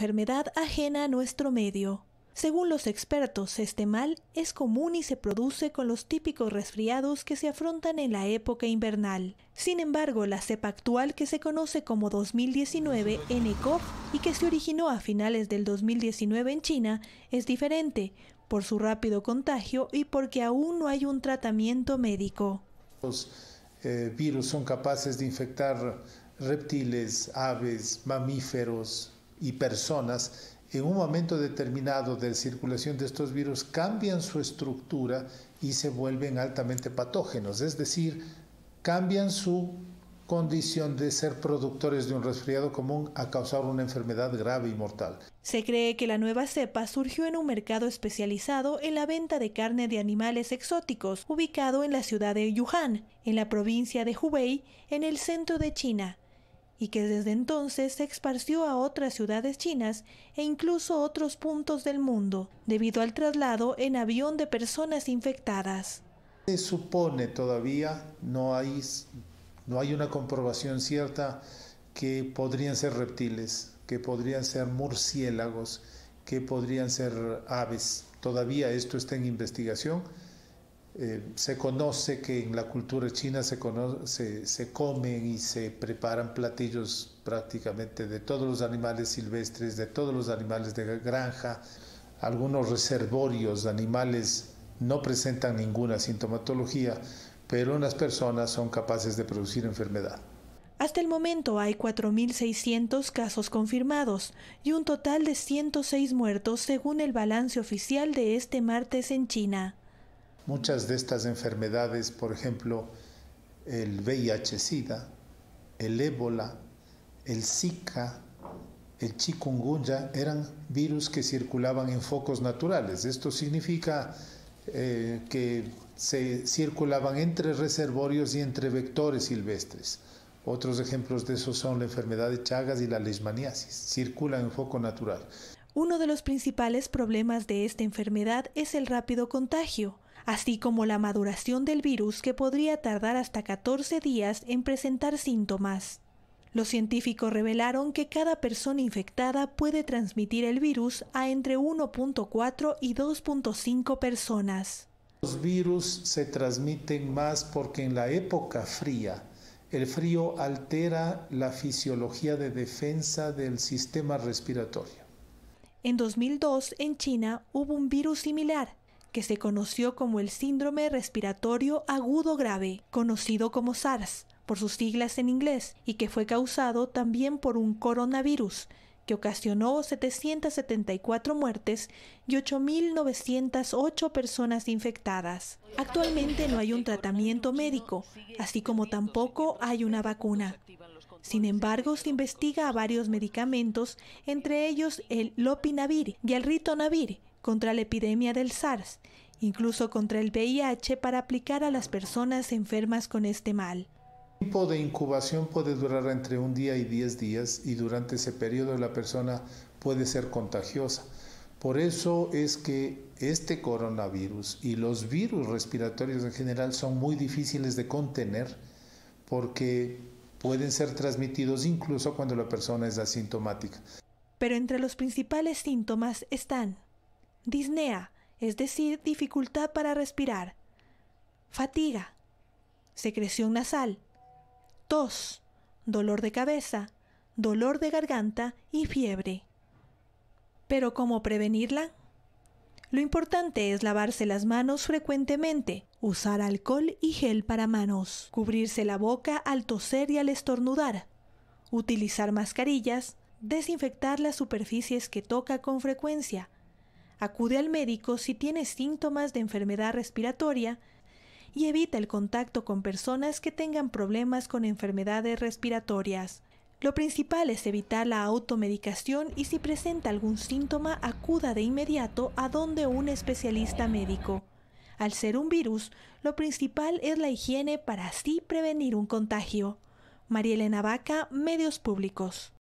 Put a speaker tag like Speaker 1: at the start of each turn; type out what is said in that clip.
Speaker 1: enfermedad ajena a nuestro medio. Según los expertos, este mal es común y se produce con los típicos resfriados que se afrontan en la época invernal. Sin embargo, la cepa actual que se conoce como 2019 NCOV y que se originó a finales del 2019 en China es diferente por su rápido contagio y porque aún no hay un tratamiento médico.
Speaker 2: Los eh, virus son capaces de infectar reptiles, aves, mamíferos, y personas en un momento determinado de circulación de estos virus cambian su estructura y se vuelven altamente patógenos, es decir, cambian su condición de ser productores de un resfriado común a causar una enfermedad grave y mortal.
Speaker 1: Se cree que la nueva cepa surgió en un mercado especializado en la venta de carne de animales exóticos, ubicado en la ciudad de yuhan en la provincia de Hubei, en el centro de China y que desde entonces se esparció a otras ciudades chinas e incluso otros puntos del mundo, debido al traslado en avión de personas infectadas.
Speaker 2: Se supone todavía, no hay, no hay una comprobación cierta, que podrían ser reptiles, que podrían ser murciélagos, que podrían ser aves. Todavía esto está en investigación. Eh, se conoce que en la cultura china se, comen y se preparan platillos prácticamente de todos los animales silvestres, de todos los animales de granja, algunos reservorios de animales no presentan ninguna sintomatología, pero unas personas son capaces de producir enfermedad.
Speaker 1: Hasta el momento hay 4.600 casos confirmados y un total de 106 muertos según el balance oficial de este martes en China.
Speaker 2: Muchas de estas enfermedades, por ejemplo, el VIH-Sida, el ébola, el Zika, el chikungunya, eran virus que circulaban en focos naturales. Esto significa eh, que se circulaban entre reservorios y entre vectores silvestres. Otros ejemplos de eso son la enfermedad de Chagas y la leishmaniasis. Circulan en foco natural.
Speaker 1: Uno de los principales problemas de esta enfermedad es el rápido contagio así como la maduración del virus que podría tardar hasta 14 días en presentar síntomas. Los científicos revelaron que cada persona infectada puede transmitir el virus a entre 1.4 y 2.5 personas.
Speaker 2: Los virus se transmiten más porque en la época fría, el frío altera la fisiología de defensa del sistema respiratorio.
Speaker 1: En 2002, en China, hubo un virus similar que se conoció como el síndrome respiratorio agudo grave, conocido como SARS por sus siglas en inglés, y que fue causado también por un coronavirus, que ocasionó 774 muertes y 8.908 personas infectadas. Actualmente no hay un tratamiento médico, así como tampoco hay una vacuna. Sin embargo, se investiga a varios medicamentos, entre ellos el lopinavir y el ritonavir, contra la epidemia del SARS, incluso contra el VIH, para aplicar a las personas enfermas con este mal. El tiempo
Speaker 2: de incubación puede durar entre un día y 10 días y durante ese periodo la persona puede ser contagiosa. Por eso es que este coronavirus y los virus respiratorios en general son muy difíciles de contener porque pueden ser transmitidos incluso cuando la persona es asintomática.
Speaker 1: Pero entre los principales síntomas están disnea, es decir, dificultad para respirar, fatiga, secreción nasal, tos, dolor de cabeza, dolor de garganta y fiebre. Pero ¿cómo prevenirla? Lo importante es lavarse las manos frecuentemente, usar alcohol y gel para manos, cubrirse la boca al toser y al estornudar, utilizar mascarillas, desinfectar las superficies que toca con frecuencia, Acude al médico si tiene síntomas de enfermedad respiratoria y evita el contacto con personas que tengan problemas con enfermedades respiratorias. Lo principal es evitar la automedicación y si presenta algún síntoma acuda de inmediato a donde un especialista médico. Al ser un virus, lo principal es la higiene para así prevenir un contagio. Marielena Elena Vaca, Medios Públicos.